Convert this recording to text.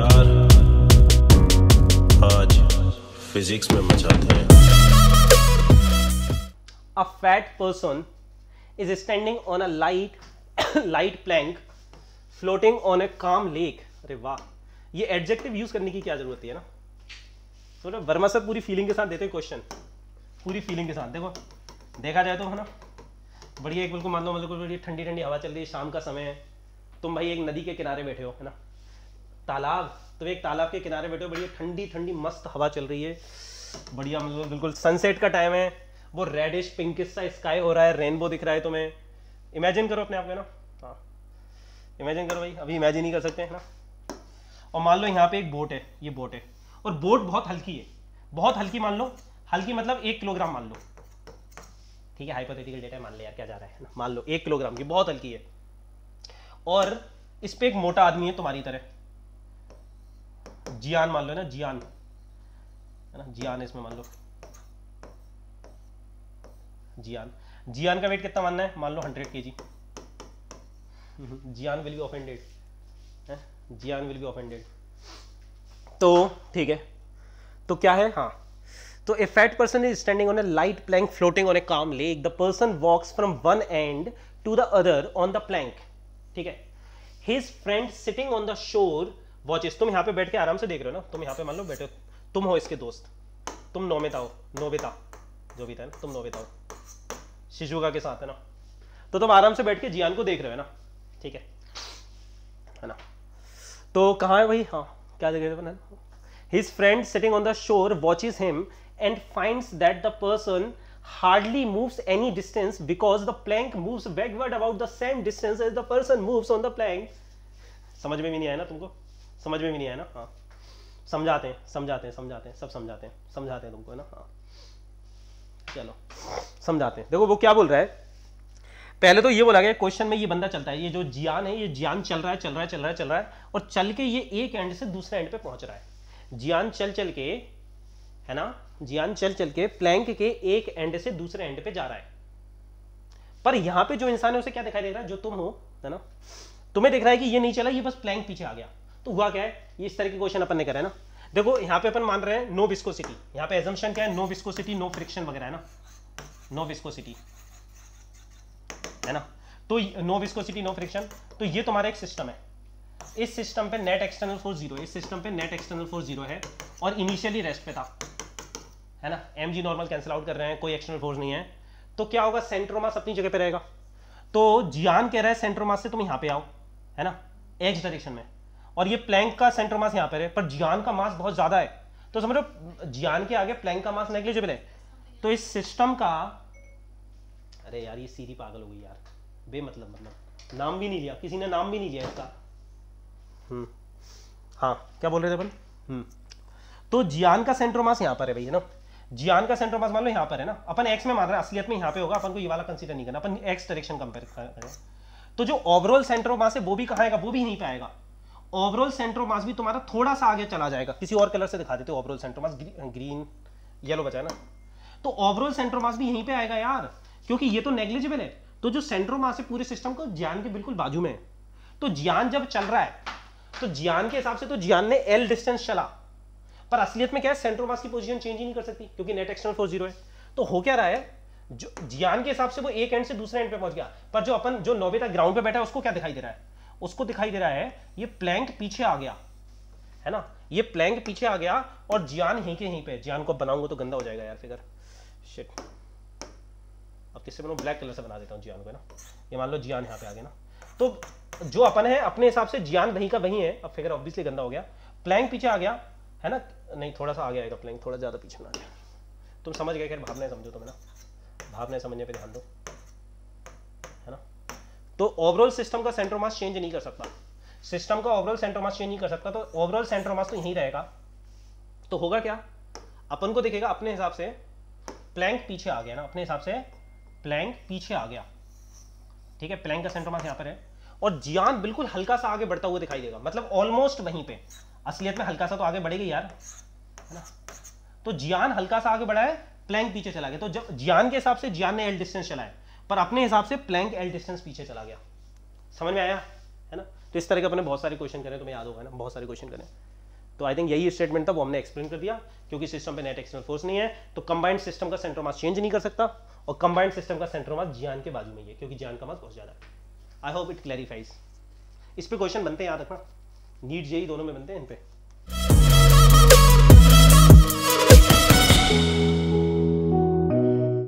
यार आज फिजिक्स में मचाते हैं a fat person is standing on a light light plank floating on a calm lake अरे वाह ये एडजेक्टिव यूज करने की क्या जरूरत है ना तो वर्मा सर पूरी फीलिंग के साथ देते हैं क्वेश्चन पूरी फीलिंग के साथ देखो देखा जाए तो है ना बढ़िया एक बिल्कुल मान लो मतलब बढ़िया ठंडी ठंडी हवा चल रही है शाम का समय है तुम भाई एक नदी के किनारे बैठे हो है ना तालाब तो एक तालाब के किनारे बैठे हो बढ़िया ठंडी ठंडी मस्त हवा चल रही है बढ़िया मतलब बिल्कुल सनसेट का टाइम है वो रेडिश पिंकिश सा स्काई हो रहा है रेनबो दिख रहा है तुम्हें इमेजिन करो अपने आप में ना हाँ इमेजिन करो भाई अभी इमेजिन ही कर सकते हैं ना और मान लो यहाँ पे एक बोट है ये बोट है और बोट बहुत हल्की है बहुत हल्की मान लो हल्की मतलब एक किलोग्राम मान लो ठीक है हाइपोथेटिकल डेटा मान लिया क्या जा रहा है ना मान लो एक किलोग्राम की बहुत हल्की है और इस पर एक मोटा आदमी है तुम्हारी तरह जियान मान लो ना जियान है ना जियान इसमें मान लो जियान जियान का वेट कितना मानना है मान लो हंड्रेड के जी जियान विल बी ऑफेंडेड जियान विल बी ऑफेंडेड तो ठीक है तो क्या है हाँ तो a fat person is standing on a light plank floating on a calm lake the person walks from one end to the other on the plank ठीक है his friend sitting on the shore वो चीज तुम यहाँ पे बैठ के आराम से देख रहे हो ना तुम यहाँ पे मान लो बैठे हो तुम हो इसके दोस्त तुम नोमिता हो नोबिता जो भी था ना तुम नोबिता हो शिजुगा के साथ है ना तो तुम आराम से बैठ के जियान को देख रहे हो ना ठीक है है ना तो कहाँ है भाई हाँ क्या देख रहे हो his friend sitting on the shore watch is him and find that the person hardly moves any distance because the plank moves backward about the same distance as the person moves on the plank समझ में भी नहीं आया ना तुमको समझ में भी नहीं आया ना हाँ समझाते हैं समझाते हैं समझाते हैं सब समझाते हैं समझाते हैं तुमको है ना हाँ चलो समझाते हैं देखो वो क्या बोल रहा है पहले तो ये बोला गया क्वेश्चन में ये बंदा चलता है ये जो ज्ञान है ये ज्ञान चल रहा है चल रहा है चल रहा है चल रहा है और चल के ये एक एंड से दूसरे एंड पे पहुंच रहा है ज्ञान चल चल के है ना ज्ञान चल चल के प्लैंक के एक एंड से दूसरे एंड पे जा रहा है पर यहां पे जो इंसान है उसे क्या दिखाई दे रहा है जो तुम हो है ना तुम्हें दिख रहा है कि ये नहीं चला ये बस प्लैंक पीछे आ गया तो हुआ क्या है इस तरह के क्वेश्चन अपन ने करा है ना देखो यहाँ पे अपन मान रहे हैं नो विस्कोसिटी यहाँ पे एजम्पन क्या है नो विस्कोसिटी नो फ्रिक्शन वगैरह है ना नो विस्कोसिटी है ना तो नो विस्कोसिटी नो फ्रिक्शन तो ये तुम्हारा एक सिस्टम है इस सिस्टम पे नेट एक्सटर्नल फोर्स जीरो इस सिस्टम पे नेट एक्सटर्नल फोर्स जीरो है और इनिशियली रेस्ट पे था है ना M G normal cancel out कर रहे हैं कोई एक्सटर्नल फोर्स नहीं है तो क्या होगा सेंट्रोमास अपनी जगह पे रहेगा तो जियान कह रहा है सेंट्रोमास से तुम यहाँ पे आओ है ना एक्स डायरेक्शन में और ये प्लैंक का सेंटर मास यहाँ पर है पर जियान का मास बहुत ज़्यादा है तो समझो जियान के आगे प्लैंक का मास नेग्लिजिबल है तो इस सिस्टम का अरे यार ये सीधी पागल हो गई यार बे मतलब मतलब नाम भी नहीं लिया किसी ने नाम भी नहीं लिया इसका हम्म। हाँ क्या बोल रहे थे अपन हम्म। तो जियान का सेंट्रो मास यहाँ पर है भैया ना जियान का सेंट्रो मास मान लो यहाँ पर है ना अपन एक्स में मान रहे हैं असलियत में यहाँ पे होगा अपन को ये वाला कंसीडर नहीं करना अपन एक्स डायरेक्शन कंपेयर करें तो जो ओवरऑल सेंट्रो मास है वो भी कहाँ आएगा वो भी नहीं पाएगा ओवरऑल सेंट्रो मास भी तुम्हारा थोड़ा सा आगे चला जाएगा किसी और कलर से दिखा देते overall centre mass green yellow बचा ना तो ओवरऑल सेंट्रो मास भी यहीं पे आएगा यार क्योंकि ये तो नेग्लिजिबल है तो जो सेंट्रो मास है पूरे सिस्टम को ज्ञान के बिल्कुल बाजू में तो ज्ञान जब चल रहा है तो ज्ञान के हिसाब से तो ज्ञान ने एल डिस्टेंस चला पर असलियत में क्या है सेंट्रो मास की पोजीशन चेंज ही नहीं कर सकती क्योंकि नेट एक्सटर्नल फोर जीरो है तो हो क्या रहा है जो ज्ञान के हिसाब से वो एक एंड से दूसरे एंड पे पहुंच गया पर जो अपन जो नोबिता ग्राउंड पे बैठा है उसको क्या दिखाई दे रहा है उसको दिखाई दे रहा है ये प्लैंक पीछे आ गया है ना ये प्लैंक पीछे आ गया और जियान यहीं के यहीं पे जियान को बनाऊंगा तो गंदा हो जाएगा यार फिगर शिट अब किससे बनाऊँ ब्लैक कलर से बना देता हूँ जियान को ना ये मान लो जियान यहाँ पे आ गया ना तो जो अपन है अपने हिसाब से जियान वहीं का वहीं है अब फिगर ऑब्वियसली गंदा हो गया प्लैंक पीछे आ गया है ना नहीं थोड़ा सा आगे आएगा प्लैंक थोड़ा ज़्यादा पीछे आ गया तुम समझ गए खैर भावना समझो तुम्हें ना भावना समझने पर ध्यान दो तो ओवरऑल सिस्टम का सेंट्रो मास चेंज नहीं कर सकता सिस्टम का ओवरऑल सेंट्रो मास चेंज नहीं कर सकता तो ओवरऑल सेंट्रो मास तो यहीं रहेगा तो होगा क्या अपन को देखेगा अपने हिसाब से प्लैंक पीछे आ गया ना अपने हिसाब से प्लैंक पीछे आ गया ठीक है प्लैंक का सेंट्रो मास यहां पर है और जियान बिल्कुल हल्का सा आगे बढ़ता हुआ दिखाई देगा मतलब ऑलमोस्ट वहीं पे असलियत में हल्का सा तो आगे बढ़ेगा यार है ना तो जियान हल्का सा आगे बढ़ा है प्लैंक पीछे चला गया तो जब जियान के हिसाब से जियान ने एल डिस्टेंस चलाया पर अपने हिसाब से प्लैंक एल डिस्टेंस पीछे चला गया समझ में आया है ना तो इस तरह के अपने बहुत सारे क्वेश्चन करें तुम्हें याद होगा ना बहुत सारे क्वेश्चन करें तो आई थिंक यही स्टेटमेंट था वो हमने एक्सप्लेन कर दिया क्योंकि सिस्टम पे नेट एक्सटर्नल फोर्स नहीं है तो कंबाइंड सिस्टम का सेंट्रो मास चेंज नहीं कर सकता और कंबाइंड सिस्टम का सेंट्रो मास जियान के बाजू में ही है क्योंकि जियान का मास बहुत ज़्यादा है आई होप इट क्लैरिफाइज इस पर क्वेश्चन बनते हैं याद रखना नीट जेई e दोनों में बनते हैं इन पर